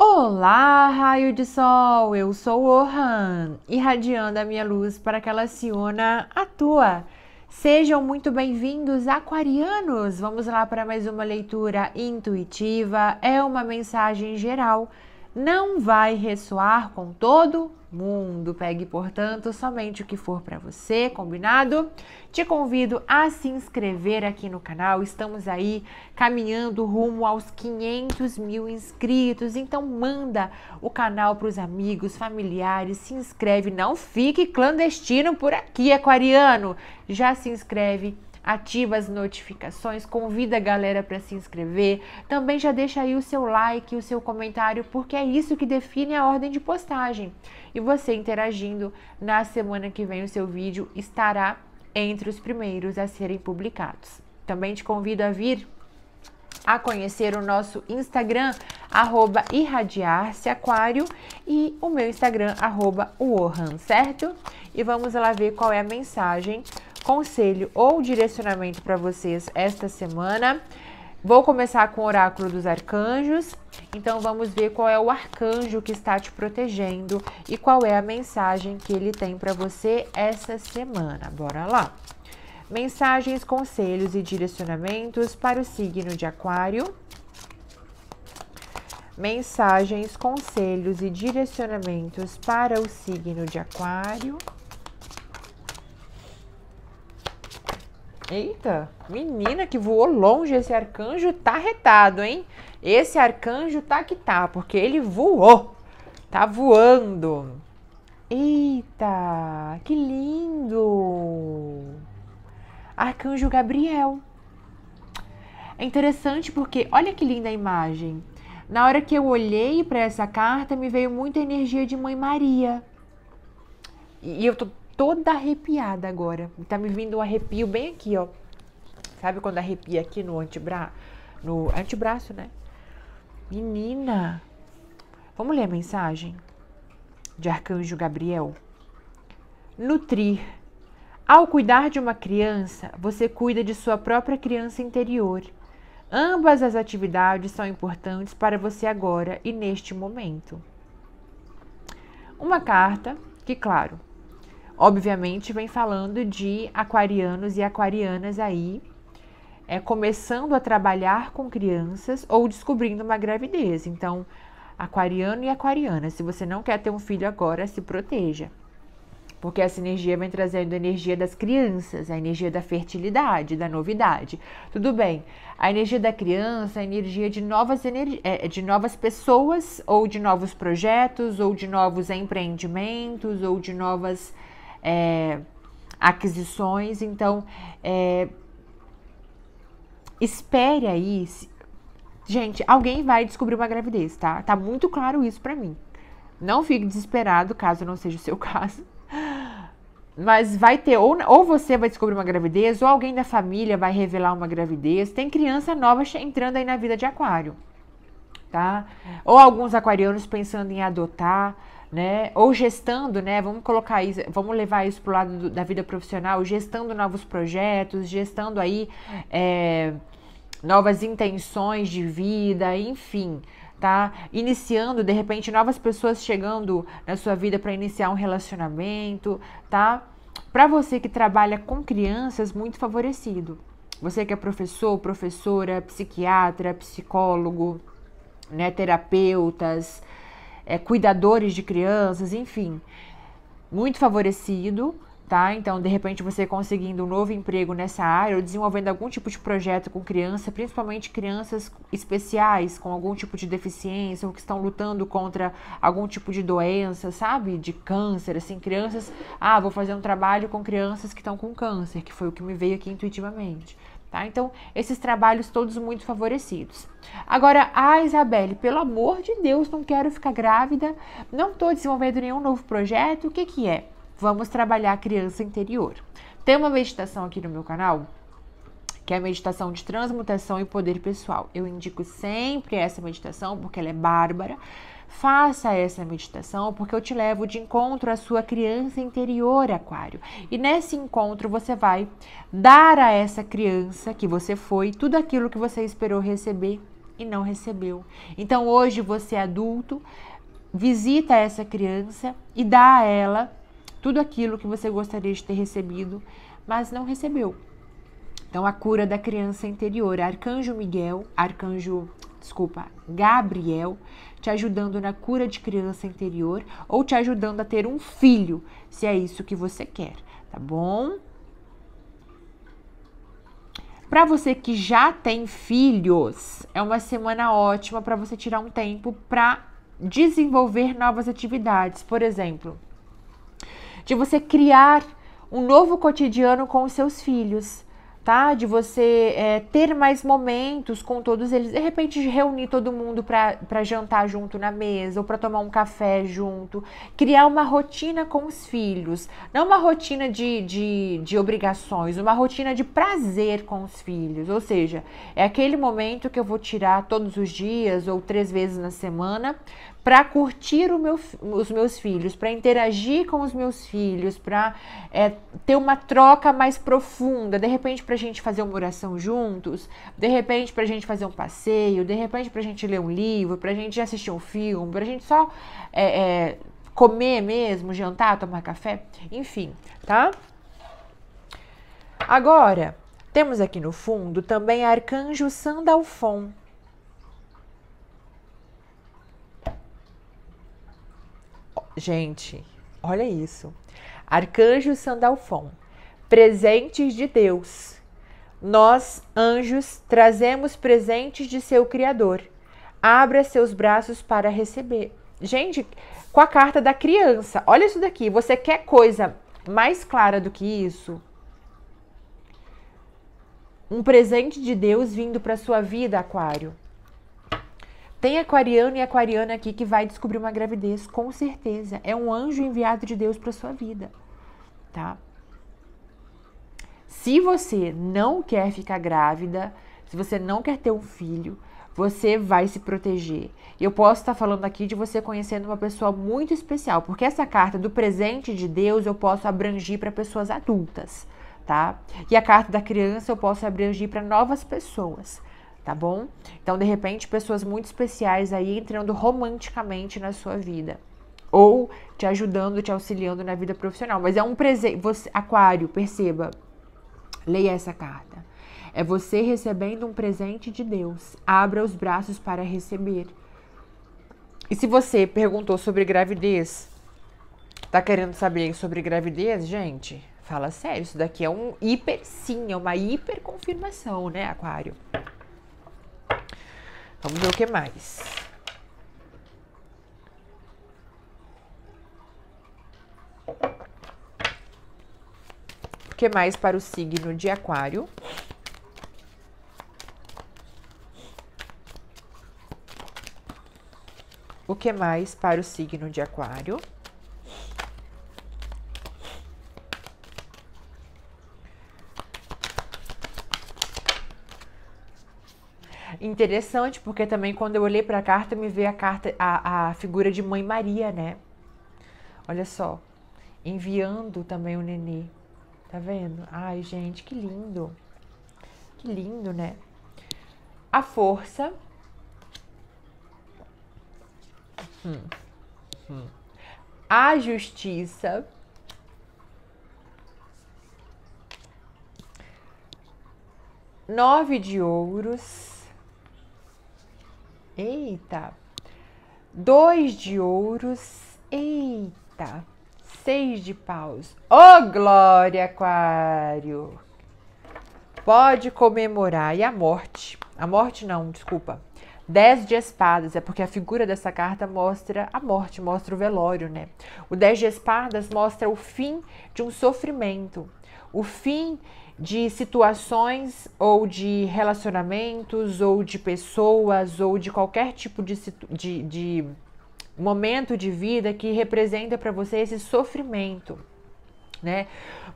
Olá, raio de sol, eu sou o Han irradiando a minha luz para que ela se una à tua. Sejam muito bem-vindos, aquarianos! Vamos lá para mais uma leitura intuitiva, é uma mensagem geral não vai ressoar com todo mundo. Pegue, portanto, somente o que for para você, combinado? Te convido a se inscrever aqui no canal. Estamos aí caminhando rumo aos 500 mil inscritos. Então, manda o canal para os amigos, familiares. Se inscreve, não fique clandestino por aqui, Aquariano. Já se inscreve ativa as notificações, convida a galera para se inscrever. Também já deixa aí o seu like, o seu comentário, porque é isso que define a ordem de postagem. E você interagindo na semana que vem o seu vídeo estará entre os primeiros a serem publicados. Também te convido a vir a conhecer o nosso Instagram, arroba irradiar-se aquário e o meu Instagram, arroba Wuhan, certo? E vamos lá ver qual é a mensagem conselho ou direcionamento para vocês esta semana. Vou começar com o oráculo dos arcanjos. Então vamos ver qual é o arcanjo que está te protegendo e qual é a mensagem que ele tem para você essa semana. Bora lá. Mensagens, conselhos e direcionamentos para o signo de Aquário. Mensagens, conselhos e direcionamentos para o signo de Aquário. Eita, menina que voou longe esse arcanjo, tá retado, hein? Esse arcanjo tá que tá, porque ele voou. Tá voando. Eita, que lindo. Arcanjo Gabriel. É interessante porque olha que linda a imagem. Na hora que eu olhei para essa carta, me veio muita energia de Mãe Maria. E eu tô toda arrepiada agora. Tá me vindo um arrepio bem aqui, ó. Sabe quando arrepia aqui no antebraço? No antebraço, né? Menina! Vamos ler a mensagem de Arcanjo Gabriel? Nutrir. Ao cuidar de uma criança, você cuida de sua própria criança interior. Ambas as atividades são importantes para você agora e neste momento. Uma carta que, claro, Obviamente, vem falando de aquarianos e aquarianas aí é, começando a trabalhar com crianças ou descobrindo uma gravidez. Então, aquariano e aquariana, se você não quer ter um filho agora, se proteja. Porque essa energia vem trazendo a energia das crianças, a energia da fertilidade, da novidade. Tudo bem, a energia da criança, a energia de novas, energi é, de novas pessoas, ou de novos projetos, ou de novos empreendimentos, ou de novas é, aquisições. Então, é, espere aí. Se, gente, alguém vai descobrir uma gravidez, tá? Tá muito claro isso para mim. Não fique desesperado, caso não seja o seu caso. Mas vai ter, ou, ou você vai descobrir uma gravidez, ou alguém da família vai revelar uma gravidez. Tem criança nova entrando aí na vida de aquário, tá? Ou alguns aquarianos pensando em adotar né? Ou gestando, né? Vamos colocar isso, vamos levar isso para o lado do, da vida profissional, gestando novos projetos, gestando aí é, novas intenções de vida, enfim, tá? Iniciando, de repente, novas pessoas chegando na sua vida para iniciar um relacionamento, tá? Para você que trabalha com crianças, muito favorecido. Você que é professor, professora, psiquiatra, psicólogo, né, terapeutas, é, cuidadores de crianças, enfim, muito favorecido. Tá? Então, de repente, você conseguindo um novo emprego nessa área ou desenvolvendo algum tipo de projeto com criança, principalmente crianças especiais com algum tipo de deficiência ou que estão lutando contra algum tipo de doença, sabe? De câncer, assim, crianças. Ah, vou fazer um trabalho com crianças que estão com câncer, que foi o que me veio aqui intuitivamente. Tá? Então, esses trabalhos todos muito favorecidos. Agora, a Isabelle, pelo amor de Deus, não quero ficar grávida, não estou desenvolvendo nenhum novo projeto, o que, que é? Vamos trabalhar a criança interior. Tem uma meditação aqui no meu canal, que é a meditação de transmutação e poder pessoal. Eu indico sempre essa meditação, porque ela é bárbara, Faça essa meditação porque eu te levo de encontro à sua criança interior, Aquário. E nesse encontro você vai dar a essa criança que você foi tudo aquilo que você esperou receber e não recebeu. Então hoje você é adulto, visita essa criança e dá a ela tudo aquilo que você gostaria de ter recebido, mas não recebeu. Então, a cura da criança interior. Arcanjo Miguel, Arcanjo desculpa, Gabriel, te ajudando na cura de criança interior ou te ajudando a ter um filho, se é isso que você quer, tá bom? Para você que já tem filhos, é uma semana ótima para você tirar um tempo para desenvolver novas atividades, por exemplo, de você criar um novo cotidiano com os seus filhos tá? De você é, ter mais momentos com todos eles, de repente de reunir todo mundo para jantar junto na mesa ou para tomar um café junto, criar uma rotina com os filhos, não uma rotina de, de, de obrigações, uma rotina de prazer com os filhos, ou seja, é aquele momento que eu vou tirar todos os dias ou três vezes na semana para curtir meu, os meus filhos, para interagir com os meus filhos, para é, ter uma troca mais profunda, de repente para gente fazer uma oração juntos, de repente para a gente fazer um passeio, de repente para a gente ler um livro, para a gente assistir um filme, para a gente só é, é, comer mesmo, jantar, tomar café, enfim, tá? Agora, temos aqui no fundo também Arcanjo Sandalfon. Gente, olha isso. Arcanjo Sandalfon, presentes de Deus. Nós, anjos, trazemos presentes de seu Criador. Abra seus braços para receber. Gente, com a carta da criança. Olha isso daqui. Você quer coisa mais clara do que isso? Um presente de Deus vindo para sua vida, Aquário. Tem aquariano e aquariana aqui que vai descobrir uma gravidez, com certeza. É um anjo enviado de Deus para sua vida, tá? Se você não quer ficar grávida, se você não quer ter um filho, você vai se proteger. Eu posso estar falando aqui de você conhecendo uma pessoa muito especial, porque essa carta do presente de Deus eu posso abrangir para pessoas adultas, tá? E a carta da criança eu posso abrangir para novas pessoas, tá bom? Então, de repente, pessoas muito especiais aí entrando romanticamente na sua vida ou te ajudando, te auxiliando na vida profissional, mas é um presente, você aquário, perceba, Leia essa carta. É você recebendo um presente de Deus. Abra os braços para receber. E se você perguntou sobre gravidez, tá querendo saber sobre gravidez, gente? Fala sério, isso daqui é um hiper sim, é uma hiper confirmação, né, Aquário? Vamos ver o que mais que mais para o signo de Aquário? O que mais para o signo de Aquário? Interessante, porque também quando eu olhei para a carta, me veio a carta a, a figura de Mãe Maria, né? Olha só, enviando também o nenê Tá vendo? Ai, gente, que lindo. Que lindo, né? A força. Hum. Hum. A justiça. Nove de ouros. Eita. Dois de ouros. Eita. Seis de paus. Ô, oh, glória, Aquário! Pode comemorar. E a morte? A morte não, desculpa. Dez de espadas, é porque a figura dessa carta mostra a morte, mostra o velório, né? O dez de espadas mostra o fim de um sofrimento, o fim de situações ou de relacionamentos ou de pessoas ou de qualquer tipo de, de, de momento de vida que representa para você esse sofrimento. Né?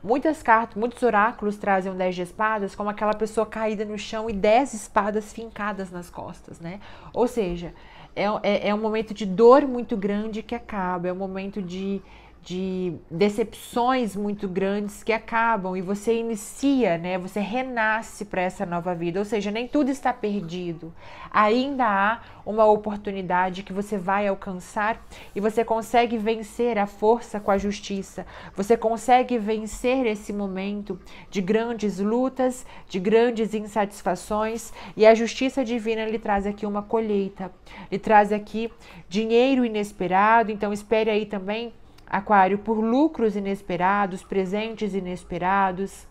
Muitas cartas, muitos oráculos trazem 10 de espadas como aquela pessoa caída no chão e 10 espadas fincadas nas costas, né? Ou seja, é, é, é um momento de dor muito grande que acaba, é um momento de, de decepções muito grandes que acabam e você inicia, né? Você renasce para essa nova vida, ou seja, nem tudo está perdido. Ainda há uma oportunidade que você vai alcançar e você consegue vencer a força com a justiça. Você consegue vencer esse momento de grandes lutas, de grandes insatisfações e a justiça divina lhe traz aqui uma colheita. Lhe traz aqui dinheiro inesperado, então espere aí também Aquário, por lucros inesperados, presentes inesperados,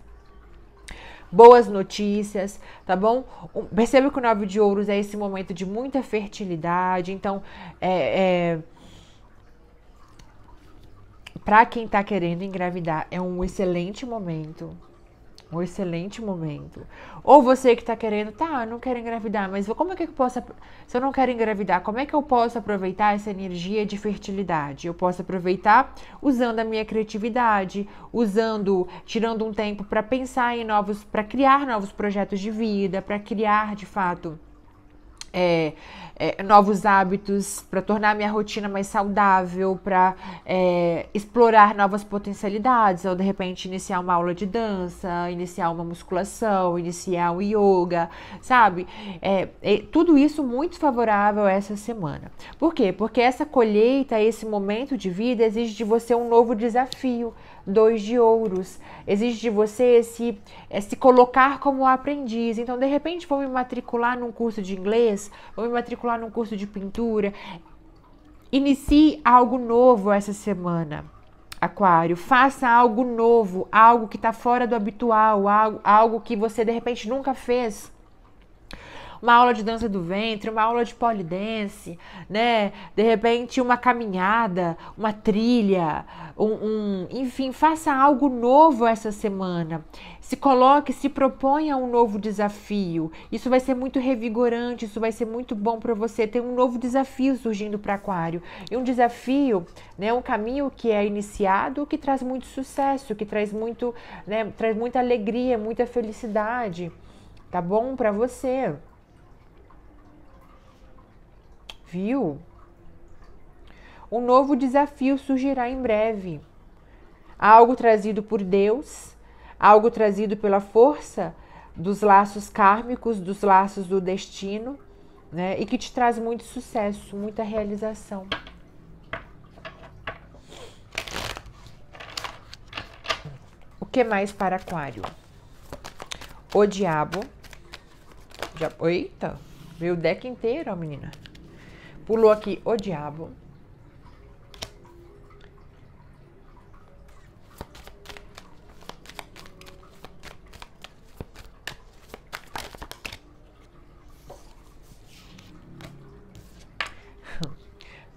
boas notícias, tá bom? Um, perceba que o nove de ouros é esse momento de muita fertilidade, então é, é para quem está querendo engravidar, é um excelente momento, um excelente momento. Ou você que está querendo, tá, eu não quero engravidar, mas como é que eu posso. Se eu não quero engravidar, como é que eu posso aproveitar essa energia de fertilidade? Eu posso aproveitar usando a minha criatividade, usando, tirando um tempo para pensar em novos, para criar novos projetos de vida, para criar de fato é, é, novos hábitos, para tornar minha rotina mais saudável, para é, explorar novas potencialidades, ou de repente iniciar uma aula de dança, iniciar uma musculação, iniciar um yoga, sabe? É, é tudo isso muito favorável essa semana. Por quê? Porque essa colheita, esse momento de vida exige de você um novo desafio dois de ouros. Exige de você se eh, se colocar como aprendiz. Então, de repente, vou me matricular num curso de inglês, vou me matricular num curso de pintura. Inicie algo novo essa semana. Aquário, faça algo novo, algo que está fora do habitual, algo, algo que você de repente nunca fez uma aula de dança do ventre, uma aula de polidense, né? De repente, uma caminhada, uma trilha, um, um, enfim, faça algo novo essa semana. Se coloque, se proponha um novo desafio. Isso vai ser muito revigorante, isso vai ser muito bom para você. Tem um novo desafio surgindo para Aquário. E um desafio, né, um caminho que é iniciado, que traz muito sucesso, que traz muito, né, traz muita alegria, muita felicidade, tá bom para você viu? Um novo desafio surgirá em breve. Algo trazido por Deus, algo trazido pela força dos laços kármicos, dos laços do destino, né? E que te traz muito sucesso, muita realização. O que mais para Aquário? O diabo. Já... Eita, veio o deck inteiro, ó, menina. Pulou aqui o diabo.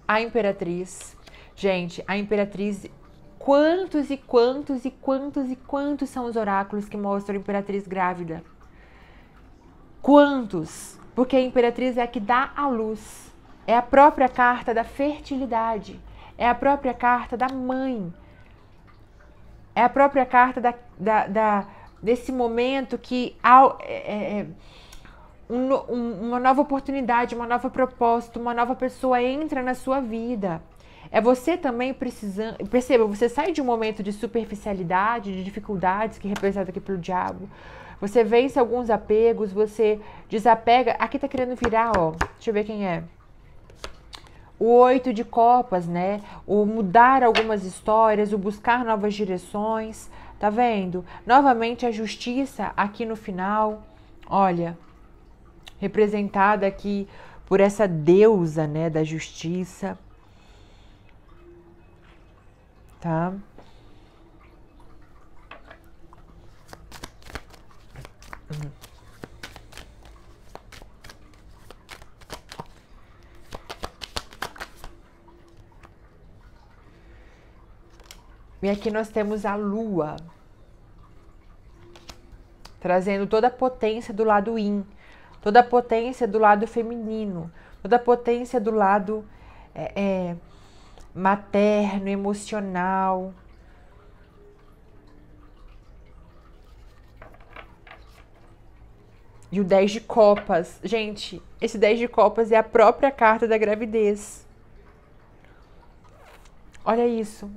A imperatriz. Gente, a imperatriz quantos e quantos e quantos e quantos são os oráculos que mostram a imperatriz grávida? Quantos? Porque a imperatriz é a que dá a luz. É a própria carta da fertilidade. É a própria carta da mãe. É a própria carta da, da, da desse momento que é, é, é, um, um, uma nova oportunidade, uma nova proposta, uma nova pessoa entra na sua vida. É você também precisando. Perceba, você sai de um momento de superficialidade, de dificuldades que é representado aqui pelo diabo. Você vence alguns apegos, você desapega. Aqui tá querendo virar, ó. Deixa eu ver quem é o oito de copas, né? O mudar algumas histórias, o buscar novas direções, tá vendo? Novamente a justiça aqui no final, olha, representada aqui por essa deusa, né, da justiça. Tá? E aqui nós temos a lua, trazendo toda a potência do lado yin, toda a potência do lado feminino, toda a potência do lado é, é, materno, emocional. E o 10 de copas. Gente, esse 10 de copas é a própria carta da gravidez. Olha isso.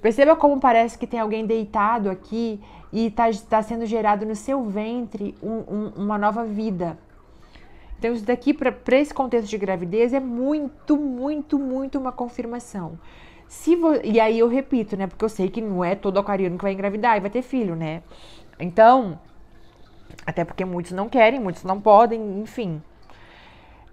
Perceba como parece que tem alguém deitado aqui e está tá sendo gerado no seu ventre um, um, uma nova vida. Então, isso daqui para esse contexto de gravidez é muito, muito, muito uma confirmação. Se vo... E aí eu repito, né? Porque eu sei que não é todo aquariano que vai engravidar e vai ter filho, né? Então, até porque muitos não querem, muitos não podem, enfim.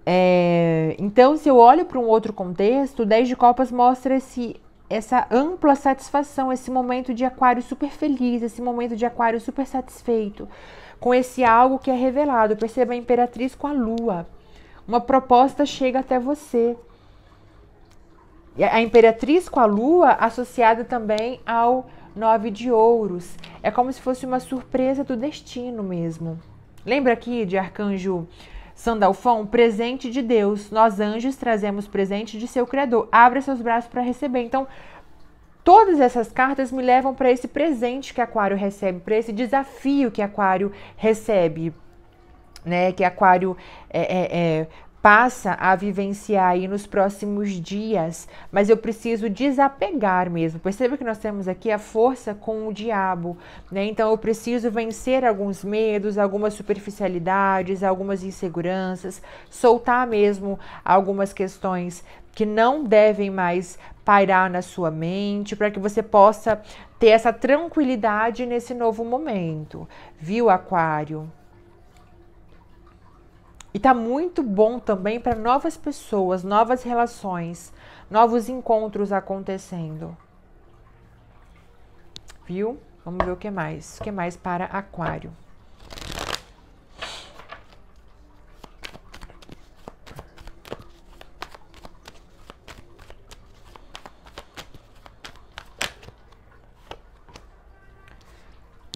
É, então, se eu olho para um outro contexto, 10 de Copas mostra esse essa ampla satisfação, esse momento de aquário super feliz, esse momento de aquário super satisfeito, com esse algo que é revelado. Perceba a imperatriz com a lua. Uma proposta chega até você. E a imperatriz com a lua associada também ao nove de ouros. É como se fosse uma surpresa do destino mesmo. Lembra aqui de arcanjo Sandalfon, presente de Deus. Nós anjos trazemos presente de seu Criador. Abra seus braços para receber. Então, todas essas cartas me levam para esse presente que Aquário recebe, para esse desafio que Aquário recebe. Né, que Aquário é, é, é, passa a vivenciar aí nos próximos dias, mas eu preciso desapegar mesmo. Perceba que nós temos aqui a força com o diabo, né? Então eu preciso vencer alguns medos, algumas superficialidades, algumas inseguranças, soltar mesmo algumas questões que não devem mais pairar na sua mente, para que você possa ter essa tranquilidade nesse novo momento, viu, Aquário? E tá muito bom também para novas pessoas, novas relações, novos encontros acontecendo. Viu? Vamos ver o que mais. O que mais para Aquário?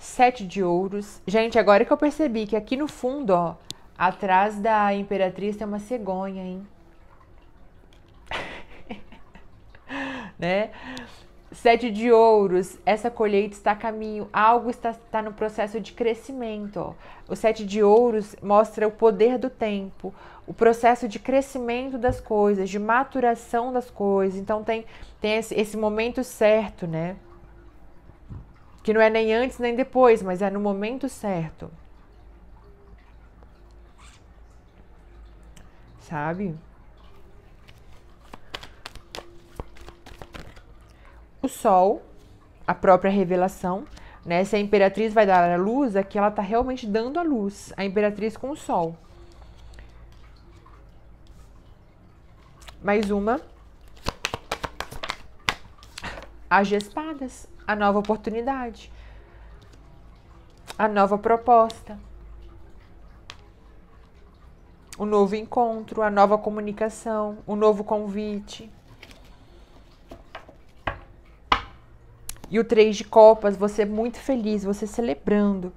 Sete de ouros. Gente, agora que eu percebi que aqui no fundo, ó, Atrás da imperatriz tem uma cegonha, hein? né? Sete de ouros, essa colheita está a caminho, algo está, está no processo de crescimento. Ó. O sete de ouros mostra o poder do tempo, o processo de crescimento das coisas, de maturação das coisas. Então tem, tem esse, esse momento certo, né? Que não é nem antes nem depois, mas é no momento certo. sabe? O sol, a própria revelação, né? Se a imperatriz vai dar a luz, aqui é ela está realmente dando a luz, a imperatriz com o sol. Mais uma. As espadas, a nova oportunidade, a nova proposta o novo encontro, a nova comunicação, o novo convite. E o três de copas, você é muito feliz, você celebrando,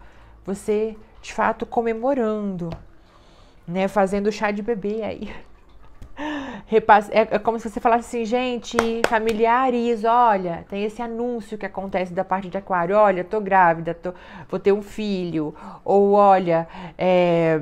você de fato comemorando, né, fazendo chá de bebê aí. É, é, como se você falasse assim, gente, familiares, olha, tem esse anúncio que acontece da parte de aquário, olha, tô grávida, tô, vou ter um filho, ou olha, é,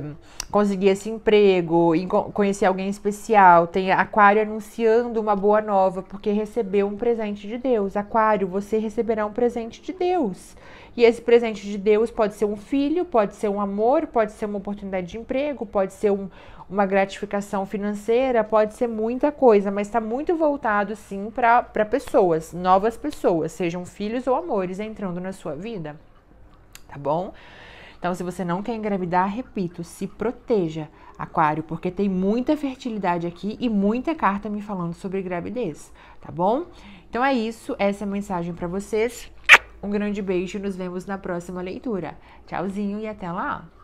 consegui esse emprego, conheci alguém especial, tem aquário anunciando uma boa nova, porque recebeu um presente de Deus. Aquário, você receberá um presente de Deus. E esse presente de Deus pode ser um filho, pode ser um amor, pode ser uma oportunidade de emprego, pode ser um, uma gratificação financeira, pode ser muita coisa, mas está muito voltado sim para pessoas, novas pessoas, sejam filhos ou amores entrando na sua vida, tá bom? Então, se você não quer engravidar, repito, se proteja, Aquário, porque tem muita fertilidade aqui e muita carta me falando sobre gravidez, tá bom? Então é isso, essa é a mensagem para vocês. Um grande beijo, e nos vemos na próxima leitura. Tchauzinho e até lá!